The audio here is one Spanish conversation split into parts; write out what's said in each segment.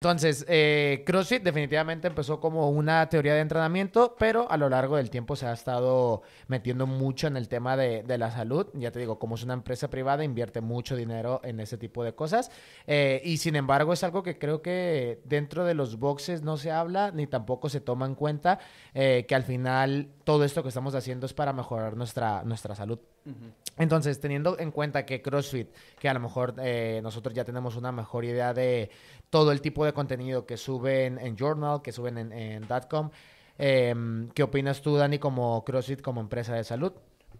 Entonces, eh, CrossFit definitivamente empezó como una teoría de entrenamiento, pero a lo largo del tiempo se ha estado metiendo mucho en el tema de, la salud. Ya te digo, como es una empresa privada, invierte mucho dinero en ese tipo de cosas. Eh, y sin embargo, es algo que creo que dentro de los boxes no se habla ni tampoco se toma en cuenta eh, que al final todo esto que estamos haciendo es para mejorar nuestra, nuestra salud. Entonces, teniendo en cuenta que CrossFit, que a lo mejor eh, nosotros ya tenemos una mejor idea de todo el tipo de de contenido que suben en Journal, que suben en, en em, ¿Qué opinas tú, Dani, como CrossFit, como empresa de salud?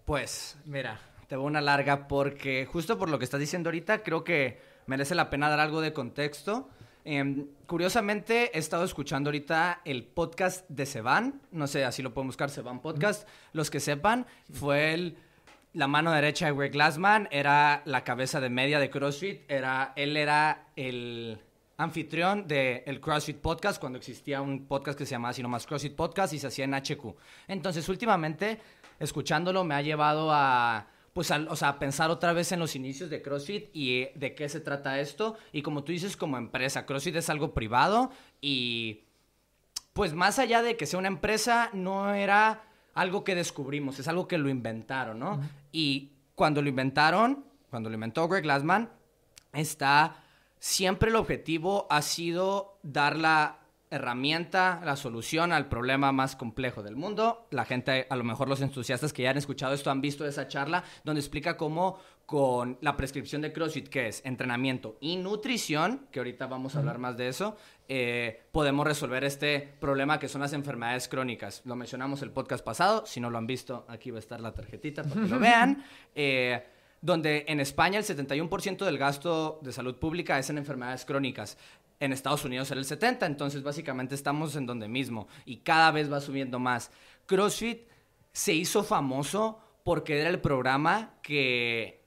Pues, mira, te voy a una larga porque justo por lo que estás diciendo ahorita, creo que merece la pena dar algo de contexto. Em, curiosamente, he estado escuchando ahorita el podcast de Seban. No sé, así lo pueden buscar, Seban Podcast. Los que sepan, fue el, la mano derecha de Greg Glassman, era la cabeza de media de CrossFit, era, él era el anfitrión del CrossFit Podcast, cuando existía un podcast que se llamaba sino más CrossFit Podcast y se hacía en HQ. Entonces, últimamente, escuchándolo, me ha llevado a pues, a pensar otra vez en los inicios de CrossFit y eh, de qué se trata esto. Y como tú dices, como empresa, CrossFit es algo privado y, pues, más allá de que sea una empresa, no era algo que descubrimos, es algo que lo inventaron, ¿no? Y cuando lo inventaron, cuando lo inventó Greg Glassman, está siempre el objetivo ha sido dar la herramienta, la solución al problema más complejo del mundo. La gente, a lo mejor los entusiastas que ya han escuchado esto, han visto esa charla donde explica cómo con la prescripción de CrossFit, que es entrenamiento y nutrición, que ahorita vamos a hablar más de eso, eh, podemos resolver este problema que son las enfermedades crónicas. Lo mencionamos el podcast pasado, si no lo han visto, aquí va a estar la tarjetita para que lo vean. Eh, donde en España el 71% del gasto de salud pública es en enfermedades crónicas. En Estados Unidos era el 70%, entonces básicamente estamos en donde mismo y cada vez va subiendo más. CrossFit se hizo famoso porque era el programa que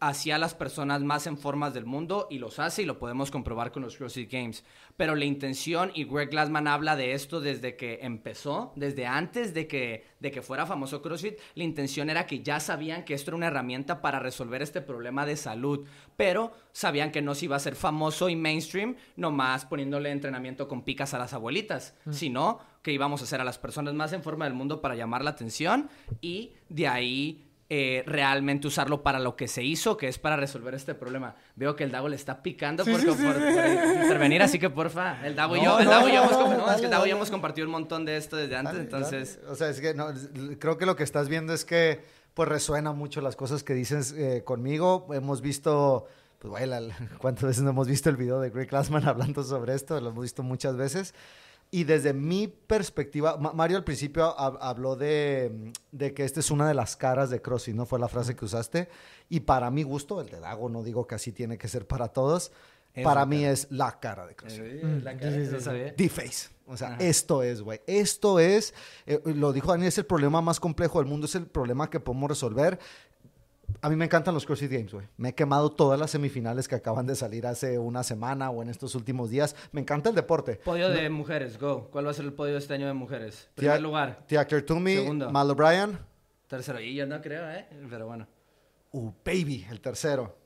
hacia las personas más en formas del mundo y los hace y lo podemos comprobar con los CrossFit Games. Pero la intención, y Greg Glassman habla de esto desde que empezó, desde antes de que, de que fuera famoso CrossFit, la intención era que ya sabían que esto era una herramienta para resolver este problema de salud, pero sabían que no se iba a ser famoso y mainstream nomás poniéndole entrenamiento con picas a las abuelitas, mm. sino que íbamos a hacer a las personas más en forma del mundo para llamar la atención y de ahí eh, realmente usarlo para lo que se hizo, que es para resolver este problema. Veo que el dago le está picando por, intervenir, así que porfa, el dago y yo, hemos, compartido un montón de esto desde antes, entonces... O sea, es que no, creo que lo que estás viendo es que pues resuena mucho las cosas que dices eh, conmigo. Hemos visto, pues cuántas veces no hemos visto el video de Greg Glassman hablando sobre esto, lo hemos visto muchas veces. Y desde mi perspectiva, Mario al principio habló de, que esta es una de las caras de Crossy, ¿no? Fue la frase que usaste. Y para mi gusto, el de Dago, no digo que así tiene que ser para todos, para mí es la cara de Crossy. Sí, eh, mm, la cara face O sea, esto es, güey. Esto es, eh, lo dijo Dani, es el problema más complejo del mundo, es el problema que podemos resolver a mí me encantan los CrossFit Games, güey. Me he quemado todas las semifinales que acaban de salir hace una semana o en estos últimos días. Me encanta el deporte. Podio de mujeres, go. ¿Cuál va a ser el podio este año de mujeres? Primer lugar. Tia Kertumi, Segundo. Mal O'Brien. Tercero. Y yo no creo, ¿eh? Pero bueno. Uh, baby, el tercero.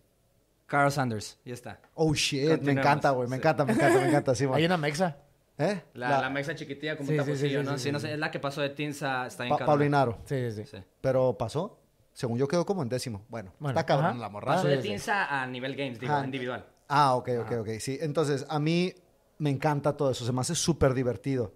Carl Sanders, ya está. Oh shit, me encanta, güey. Me, encanta, me encanta, me encanta. Hay una mexa. ¿Eh? La, mexa chiquitilla como sí, un sí, ¿no? Sí, sé, es la que pasó de Tinsa. a Paulinaro. Sí, sí, sí. Pero pasó. Según yo quedó como en décimo. Bueno, está cabrón la morra. Paso de pinza a nivel games, digo, individual. Ah, ok, ok, ok. Sí, entonces a mí me encanta todo eso, se me hace súper divertido.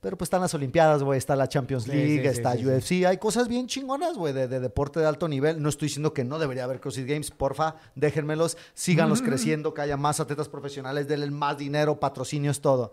Pero pues están las Olimpiadas, güey, está la Champions League, está UFC, hay cosas bien chingonas, güey, de, deporte de alto nivel. No estoy diciendo que no debería haber CrossFit Games, porfa, déjenmelos, síganlos mm. creciendo, que haya más atletas profesionales, denle más dinero, patrocinios, todo.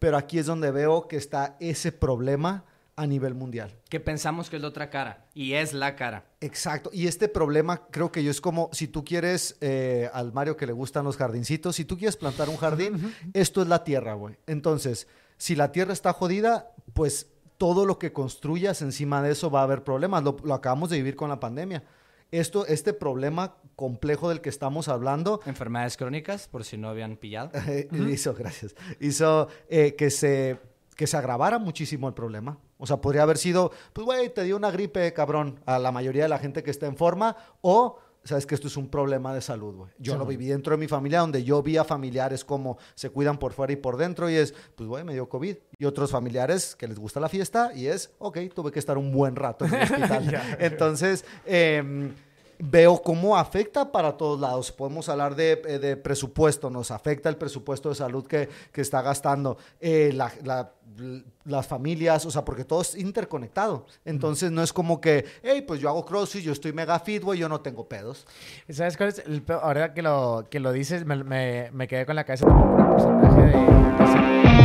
Pero aquí es donde veo que está ese problema a nivel mundial. Que pensamos que es la otra cara y es la cara. Exacto. Y este problema creo que yo es como si tú quieres, eh, al Mario que le gustan los jardincitos, si tú quieres plantar un jardín, esto es la tierra, güey. Entonces, si la tierra está jodida, pues todo lo que construyas encima de eso va a haber problemas. Lo, acabamos de vivir con la pandemia. Esto, este problema complejo del que estamos hablando. Enfermedades crónicas, por si no habían pillado. hizo, gracias. Hizo eh, que, se, que se agravara muchísimo el problema. O sea, podría haber sido, pues, güey, te dio una gripe, cabrón, a la mayoría de la gente que está en forma, o sabes que esto es un problema de salud, güey. Yo no lo viví dentro de mi familia, donde yo vi a familiares como se cuidan por fuera y por dentro y es, pues, güey, me dio COVID. Y otros familiares que les gusta la fiesta y es, ok, tuve que estar un buen rato en el hospital. Entonces, eh, veo cómo afecta para todos lados. Podemos hablar eh, de, presupuesto, nos afecta el presupuesto de salud que, que está gastando eh, las familias, o sea, porque todo es interconectado. Entonces no es como que, hey, pues yo hago cross y yo estoy mega fit, güey, yo no tengo pedos. ¿Sabes cuál es el peor? Ahora que lo, que lo dices, me, me, quedé con la cabeza también por el porcentaje de